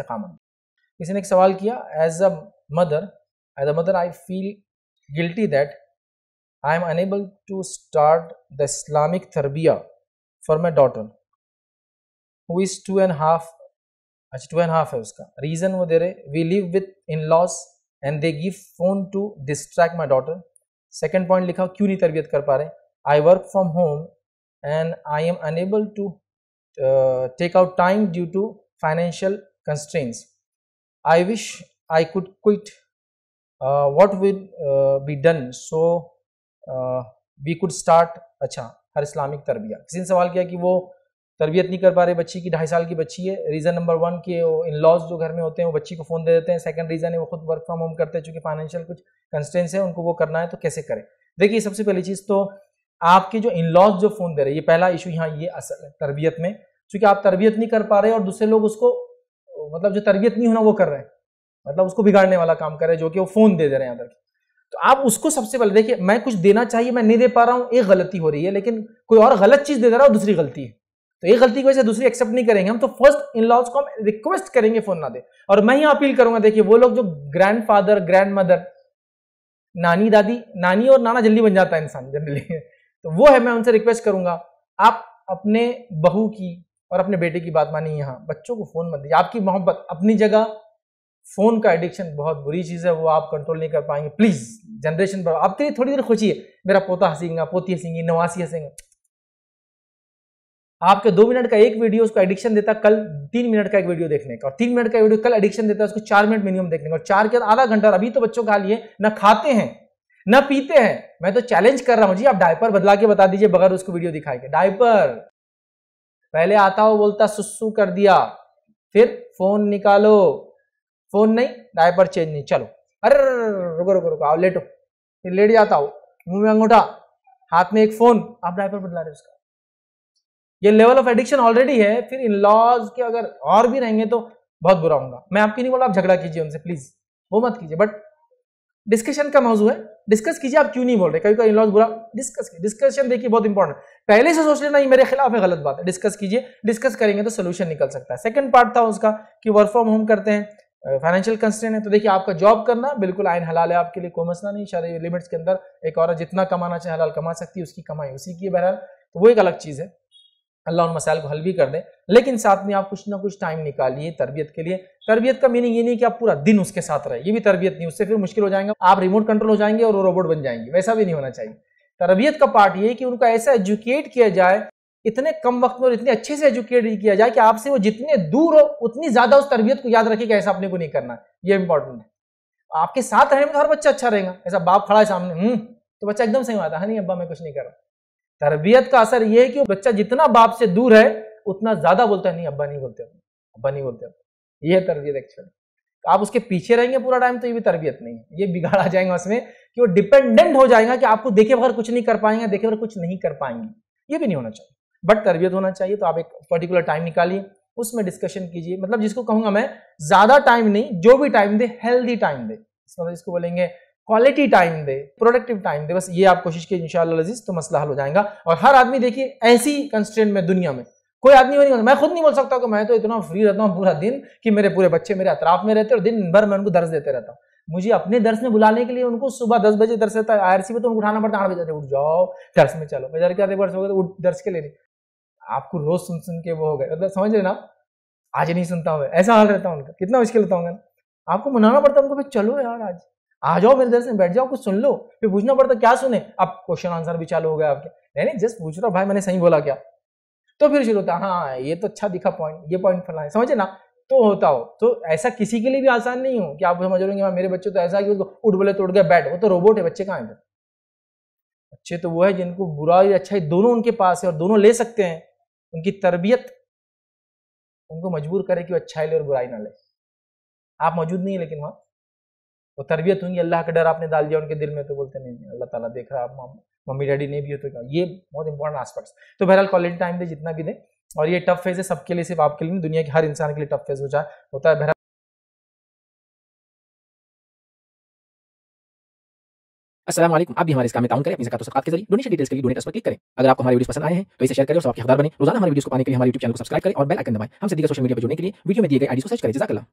इस्तेकामत किसी ने एक सवाल किया as a mother as a mother I feel guilty that I am unable to start the Islamic तरबिया for my daughter who is two and half अच्छा two and half है उसका reason वो दे रहे we live with in laws and they give phone to distract my daughter second point लिखा क्यों नहीं तरबियत कर पा रहे I work from home and I am unable to take out time due to financial constraints i wish i could quit uh, what will uh, be done so uh, we could start acha har islamic तरबिया kisi ne sawal kiya ki wo तरबियत नहीं कर पा रहे बच्ची की ढाई साल की बच्ची है रीज़न नंबर वन कि इन लॉज जो घर में होते हैं वो बच्ची को फ़ोन दे देते हैं सेकंड रीज़न है वो खुद वर्क फ्रॉम होम करते हैं चूँकि फाइनेंशियल कुछ कंस्टेंस है उनको वो करना है तो कैसे करें देखिए सबसे पहली चीज़ तो आपके जो इन लॉज जो फ़ोन दे रहे ये पहला इशू यहाँ ये असल है तरबियत में चूँकि आप तरबियत नहीं कर पा रहे और दूसरे लोग उसको तो मतलब जो तरबियत नहीं होना वो कर रहे हैं मतलब उसको बिगाड़ने वाला काम कर रहे हैं जो कि वो फोन दे दे रहे हैं अदर तो आप उसको सबसे पहले देखिए मैं कुछ देना चाहिए मैं नहीं दे पा रहा हूँ एक गलती हो रही है लेकिन कोई और गलत चीज दे दे रहा है दूसरी गलती है तो एक गलती की वजह से दूसरी एक्सेप्ट नहीं करेंगे हम तो फर्स्ट इन लॉज को हम रिक्वेस्ट करेंगे फोन ना दे और मैं ही अपील करूंगा देखिए वो लोग जो ग्रैंड फादर ग्रैंड मदर नानी दादी नानी और नाना जल्दी बन जाता है इंसान जनरली तो वो है मैं उनसे रिक्वेस्ट करूंगा आप अपने बहू की और अपने बेटे की बात मानी यहाँ बच्चों को फ़ोन मत दीजिए आपकी मोहब्बत अपनी जगह फ़ोन का एडिक्शन बहुत बुरी चीज़ है वो आप कंट्रोल नहीं कर पाएंगे प्लीज़ जनरेशन पर आपके लिए थोड़ी देर खुशी है मेरा पोता हंसेगा पोती हंसेंगी नवासी हंसेंगे आपके दो मिनट का एक वीडियो उसको एडिक्शन देता कल तीन मिनट का एक वीडियो देखने का और तीन मिनट का वीडियो कल एडिक्शन देता है उसको चार मिनट मिनिमम देखने का और चार के आधा घंटा अभी तो बच्चों का लिए ना खाते हैं ना पीते हैं मैं तो चैलेंज कर रहा हूँ जी आप डायपर बदला के बता दीजिए बगैर उसको वीडियो दिखाएंगे डायपर पहले आता हो बोलता सुसु कर दिया फिर फोन निकालो फोन नहीं डायपर चेंज नहीं चलो अरे रुको रुको रुको आओ लेटो फिर लेट जाता हो मुंह में अंगूठा हाथ में एक फोन आप डायपर बदला रहे उसका ये लेवल ऑफ एडिक्शन ऑलरेडी है फिर इन लॉज के अगर और भी रहेंगे तो बहुत बुरा होगा मैं आपकी नहीं बोला आप झगड़ा कीजिए उनसे प्लीज वो मत कीजिए बट डिस्कशन का मौजू है डिस्कस कीजिए आप क्यों नहीं बोल रहे कभी कभी लॉज बुरा डिस्कस कीजिए डिस्कशन देखिए बहुत इंपॉर्टेंट पहले से सोच लेना ये मेरे खिलाफ है गलत बात है डिस्कस कीजिए डिस्कस करेंगे तो सोल्यूशन निकल सकता है सेकंड पार्ट था उसका कि वर्क फ्रॉम होम करते हैं फाइनेंशियल कंस्टेंट है तो देखिए आपका जॉब करना बिल्कुल आयन हलाल है आपके लिए कोई मसला नहीं शायद लिमिट्स के अंदर एक औरत जितना कमाना चाहे हलाल कमा सकती है उसकी कमाई उसी की बहरहाल तो वो एक अलग चीज़ है अल्लाह उन मसाइल को हल भी कर दें लेकिन साथ में आप कुछ ना कुछ टाइम निकालिए तरबियत के लिए तरबियत का मीनिंग ये नहीं कि आप पूरा दिन उसके साथ रहे ये भी तरबियत नहीं उससे फिर मुश्किल हो जाएगा आप रिमोट कंट्रोल हो जाएंगे और रोबोट बन जाएंगे वैसा भी नहीं होना चाहिए तरबियत का पार्ट ये कि उनको ऐसा एजुकेट किया जाए इतने कम वक्त में और इतने अच्छे से एजुकेट किया जाए कि आपसे वो जितने दूर हो उतनी ज्यादा उस तरबियत को याद रखे कि ऐसा अपने को नहीं करना ये इंपॉर्टेंट है आपके साथ रहने में तो हर बच्चा अच्छा रहेगा ऐसा बाप खड़ा है सामने हम्म तो बच्चा एकदम सही आता है हाँ नहीं अब्बा मैं कुछ नहीं कर रहा तरबियत का असर यह है कि बच्चा जितना बाप से दूर है उतना ज्यादा बोलता है नहीं अब्बा नहीं बोलते अब्बा नहीं बोलते ये है तरबियत एक्चुअली आप उसके पीछे रहेंगे पूरा टाइम तो ये भी तरबियत नहीं है ये बिगाड़ आ जाएगा उसमें कि वो डिपेंडेंट हो जाएगा कि आपको देखे बगैर कुछ नहीं कर पाएंगे देखे बगैर कुछ नहीं कर पाएंगे ये भी नहीं होना चाहिए बट तरबियत होना चाहिए तो आप एक पर्टिकुलर टाइम निकालिए उसमें डिस्कशन कीजिए मतलब जिसको कहूंगा मैं ज्यादा टाइम नहीं जो भी टाइम दे हेल्दी टाइम दे इसको बोलेंगे क्वालिटी टाइम दे प्रोडक्टिव टाइम दे बस ये आप कोशिश कीजिए इंशाल्लाह लजीज तो मसला हल हो जाएगा और हर आदमी देखिए ऐसी कंस्टेंट में दुनिया में कोई आदमी वो नहीं बोलता मैं खुद नहीं बोल सकता कि मैं तो इतना फ्री रहता हूँ पूरा दिन कि मेरे पूरे बच्चे मेरे अतराफ में रहते और दिन भर मैं उनको दर्ज देते रहता हूँ मुझे अपने दर्स में बुलाने के लिए उनको सुबह दस बजे दर्श देता है आई में तो उनको उठाना पड़ता है आठ बजे उठ जाओ दर्स में चलो मैं क्या बर्स हो गए उठ दर्स के लिए आपको रोज सुन सुन के वो हो गए मतलब समझ रहे ना आज नहीं सुनता हूँ ऐसा हाल रहता हूँ उनका कितना मुश्किल होता हूँ आपको मनाना पड़ता है उनको चलो यार आज आ जाओ मेरे दर्शन बैठ जाओ कुछ सुन लो फिर पूछना पड़ता क्या सुने अब क्वेश्चन आंसर भी चालू हो गया आपके नहीं नहीं जस्ट पूछ रहा भाई मैंने सही बोला क्या तो फिर शुरू होता हाँ ये तो अच्छा दिखा पॉइंट ये पॉइंट फलाना है समझे ना तो होता हो तो ऐसा किसी के लिए भी आसान नहीं हो कि आप समझ रहे हाँ, मेरे बच्चे तो ऐसा कि उसको उठ बोले तोड़ गया बैठ वो तो रोबोट है बच्चे कहाँ हैं बच्चे तो वो है जिनको बुरा या अच्छाई दोनों उनके पास है और दोनों ले सकते हैं उनकी तरबियत उनको मजबूर करे कि वो अच्छाई ले और बुराई ना ले आप मौजूद नहीं है लेकिन वहां वो तरबियत होंगी अल्लाह का डर आपने डाल दिया उनके दिल में तो बोलते नहीं अल्लाह ताला देख रहा आप मम्मी डैडी नहीं भी हो तो क्या ये बहुत इंपॉर्टेंट आस्पेक्ट्स तो बहरहाल क्वालिटी टाइम दे जितना भी दे और ये टफ फेज है सबके लिए सिर्फ आपके लिए नहीं दुनिया के हर इंसान के लिए टफ फेज हो जाए होता है बहरहाल असलम आप भी हमारे इस काम में काम करें अपनी जकात सकात के जरिए डोनेशन डिटेल्स के लिए डोनेट पर क्लिक करें अगर आपको हमारे वीडियो पसंद आए हैं तो इसे शेयर करें और सबके हकदार बने रोजाना हमारे वीडियो को पाने के लिए हमारे यूट्यूब चैनल को सब्सक्राइब करें और बेल आइकन दबाएं हम सीधे सोशल मीडिया पर जुड़ने के लिए वीडियो में दिए गए आईडी को सर्च करें जजाकला